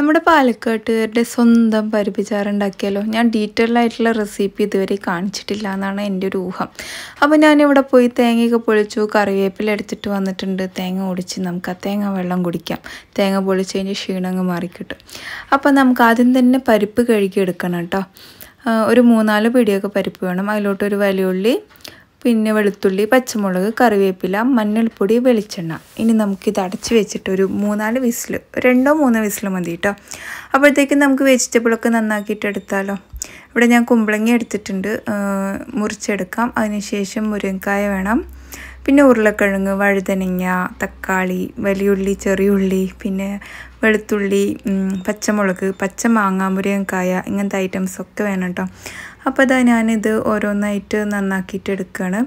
നമ്മുടെ പാലക്കാട്ടുകാരുടെ സ്വന്തം പരിപ്പിച്ചാറുണ്ടാക്കിയാലോ ഞാൻ ഡീറ്റെയിൽ ആയിട്ടുള്ള റെസിപ്പി ഇതുവരെ കാണിച്ചിട്ടില്ല എന്നാണ് എൻ്റെ ഒരു ഊഹം അപ്പോൾ ഞാനിവിടെ പോയി തേങ്ങയൊക്കെ പൊളിച്ചു കറിവേപ്പില എടുത്തിട്ട് വന്നിട്ടുണ്ട് തേങ്ങ ഒടിച്ച് നമുക്ക് ആ തേങ്ങ വെള്ളം കുടിക്കാം തേങ്ങ കഴിഞ്ഞ് ക്ഷീണങ്ങ് മാറിക്കിട്ടും അപ്പോൾ നമുക്ക് ആദ്യം തന്നെ പരിപ്പ് കഴുകി എടുക്കണം കേട്ടോ ഒരു മൂന്നാല് പിടിയൊക്കെ പരിപ്പ് വേണം അതിലോട്ടൊരു വലിയുള്ളി പിന്നെ വെളുത്തുള്ളി പച്ചമുളക് കറിവേപ്പില മഞ്ഞൾപ്പൊടി വെളിച്ചെണ്ണ ഇനി നമുക്കിത് അടച്ച് വെച്ചിട്ട് ഒരു മൂന്നാല് വിസിൽ രണ്ടോ മൂന്നോ വിസിൽ മതി കേട്ടോ അപ്പോഴത്തേക്കും നമുക്ക് വെജിറ്റബിളൊക്കെ നന്നാക്കിയിട്ട് എടുത്താലോ ഇവിടെ ഞാൻ കുമ്പളങ്ങ എടുത്തിട്ടുണ്ട് മുറിച്ചെടുക്കാം അതിനുശേഷം മുരിങ്ങക്കായ വേണം പിന്നെ ഉരുളക്കിഴങ്ങ് വഴുതനങ്ങ തക്കാളി വലിയുള്ളി ചെറിയുള്ളി പിന്നെ വെളുത്തുള്ളി പച്ചമുളക് പച്ചമാങ്ങ മുരിങ്ങക്കായ ഇങ്ങനത്തെ ഐറ്റംസൊക്കെ വേണം കേട്ടോ അപ്പോൾ അതാ ഞാനിത് ഓരോന്നായിട്ട് നന്നാക്കിയിട്ട് എടുക്കുകയാണ്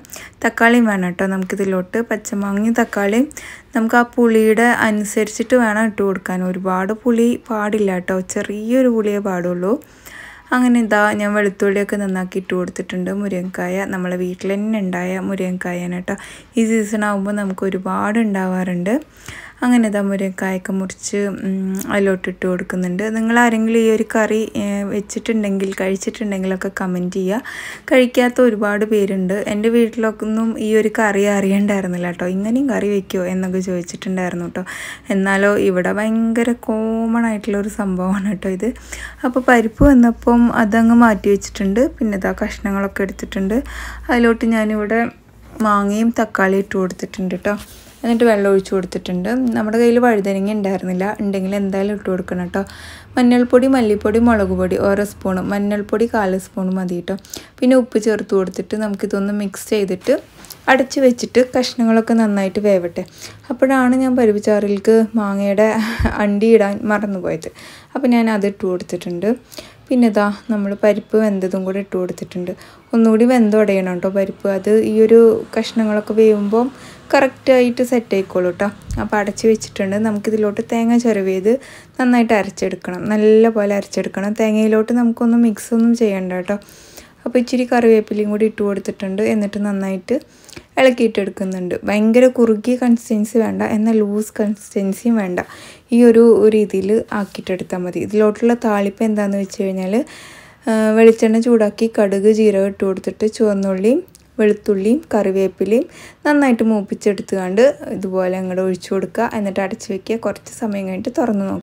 തക്കാളിയും വേണം കേട്ടോ നമുക്കിതിലോട്ട് പച്ചമാങ്ങയും തക്കാളിയും നമുക്ക് ആ പുളിയുടെ അനുസരിച്ചിട്ട് വേണം ഇട്ട് കൊടുക്കാൻ ഒരുപാട് പുളി പാടില്ല കേട്ടോ ചെറിയൊരു പുളിയേ പാടുള്ളൂ അങ്ങനെ ഇതാ ഞാൻ വെളുത്തുള്ളിയൊക്കെ നന്നാക്കി ഇട്ട് കൊടുത്തിട്ടുണ്ട് മുരിങ്ങക്കായ നമ്മളെ വീട്ടിൽ തന്നെ ഉണ്ടായ മുരിങ്ങക്കായാണ് കേട്ടോ ഈ സീസൺ ആകുമ്പോൾ നമുക്ക് ഒരുപാട് ഉണ്ടാവാറുണ്ട് അങ്ങനെ ഇതാ മുരിക്കായൊക്കെ മുറിച്ച് അതിലോട്ടിട്ട് കൊടുക്കുന്നുണ്ട് നിങ്ങൾ ആരെങ്കിലും ഈ ഒരു കറി വെച്ചിട്ടുണ്ടെങ്കിൽ കഴിച്ചിട്ടുണ്ടെങ്കിലൊക്കെ കമൻറ്റ് ചെയ്യുക കഴിക്കാത്ത ഒരുപാട് പേരുണ്ട് എൻ്റെ വീട്ടിലൊക്കെ ഈ ഒരു കറി അറിയണ്ടായിരുന്നില്ല കേട്ടോ ഇങ്ങനെയും കറി വെക്കുമോ എന്നൊക്കെ ചോദിച്ചിട്ടുണ്ടായിരുന്നു കേട്ടോ എന്നാലോ ഇവിടെ ഭയങ്കര കോമൺ ആയിട്ടുള്ളൊരു സംഭവമാണ് കേട്ടോ ഇത് അപ്പോൾ പരിപ്പ് വന്നപ്പം അതങ്ങ് മാറ്റി വെച്ചിട്ടുണ്ട് പിന്നെ ഇതാ കഷ്ണങ്ങളൊക്കെ എടുത്തിട്ടുണ്ട് അതിലോട്ട് ഞാനിവിടെ മാങ്ങയും തക്കാളിയും ഇട്ട് കൊടുത്തിട്ടുണ്ട് കേട്ടോ എന്നിട്ട് വെള്ളം ഒഴിച്ചു കൊടുത്തിട്ടുണ്ട് നമ്മുടെ കയ്യിൽ വഴുതനങ്ങ ഉണ്ടായിരുന്നില്ല ഉണ്ടെങ്കിൽ എന്തായാലും ഇട്ട് കൊടുക്കണം കേട്ടോ മഞ്ഞൾപ്പൊടി മല്ലിപ്പൊടി മുളക് പൊടി ഓരോ സ്പൂണും മഞ്ഞൾപ്പൊടി കാല് സ്പൂൺ മതി കേട്ടോ പിന്നെ ഉപ്പ് ചേർത്ത് കൊടുത്തിട്ട് നമുക്കിതൊന്ന് മിക്സ് ചെയ്തിട്ട് അടച്ച് വെച്ചിട്ട് കഷ്ണങ്ങളൊക്കെ നന്നായിട്ട് വേവട്ടെ അപ്പോഴാണ് ഞാൻ പരുപ്പിച്ചാറിലേക്ക് മാങ്ങയുടെ അണ്ടി ഇടാൻ മറന്നുപോയത് അപ്പോൾ ഞാൻ അത് ഇട്ട് കൊടുത്തിട്ടുണ്ട് പിന്നെ ഇതാ നമ്മൾ പരിപ്പ് വെന്തതും കൂടെ ഇട്ട് കൊടുത്തിട്ടുണ്ട് ഒന്നുകൂടി വെന്തോടയണം കേട്ടോ പരിപ്പ് അത് ഈ ഒരു കഷ്ണങ്ങളൊക്കെ വേവുമ്പം കറക്റ്റായിട്ട് സെറ്റ് ആയിക്കോളൂ കേട്ടോ അപ്പോൾ അടച്ച് വെച്ചിട്ടുണ്ട് നമുക്കിതിലോട്ട് തേങ്ങ ചെയ്ത് നന്നായിട്ട് അരച്ചെടുക്കണം നല്ല പോലെ അരച്ചെടുക്കണം തേങ്ങയിലോട്ട് നമുക്കൊന്നും മിക്സ് ഒന്നും ചെയ്യണ്ട കേട്ടോ അപ്പോൾ ഇച്ചിരി കറിവേപ്പിലയും കൂടി ഇട്ട് കൊടുത്തിട്ടുണ്ട് എന്നിട്ട് നന്നായിട്ട് ഇളക്കിയിട്ടെടുക്കുന്നുണ്ട് ഭയങ്കര കുറുകിയ കൺസിസ്റ്റൻസി വേണ്ട എന്നാൽ ലൂസ് കൺസിസ്റ്റൻസിയും വേണ്ട ഈ ഒരു രീതിയിൽ ആക്കിയിട്ടെടുത്താൽ മതി ഇതിലോട്ടുള്ള താളിപ്പ് എന്താണെന്ന് വെച്ച് കഴിഞ്ഞാൽ വെളിച്ചെണ്ണ ചൂടാക്കി കടുക് ജീരകം ഇട്ട് കൊടുത്തിട്ട് ചുവന്നുള്ളിയും വെളുത്തുള്ളിയും കറിവേപ്പിലയും നന്നായിട്ട് മൂപ്പിച്ചെടുത്തുകൊണ്ട് ഇതുപോലെ അങ്ങോട്ട് ഒഴിച്ചു കൊടുക്കുക എന്നിട്ട് അടച്ചു വെക്കുക കുറച്ച് സമയം കഴിഞ്ഞിട്ട് തുറന്ന് നോക്കുക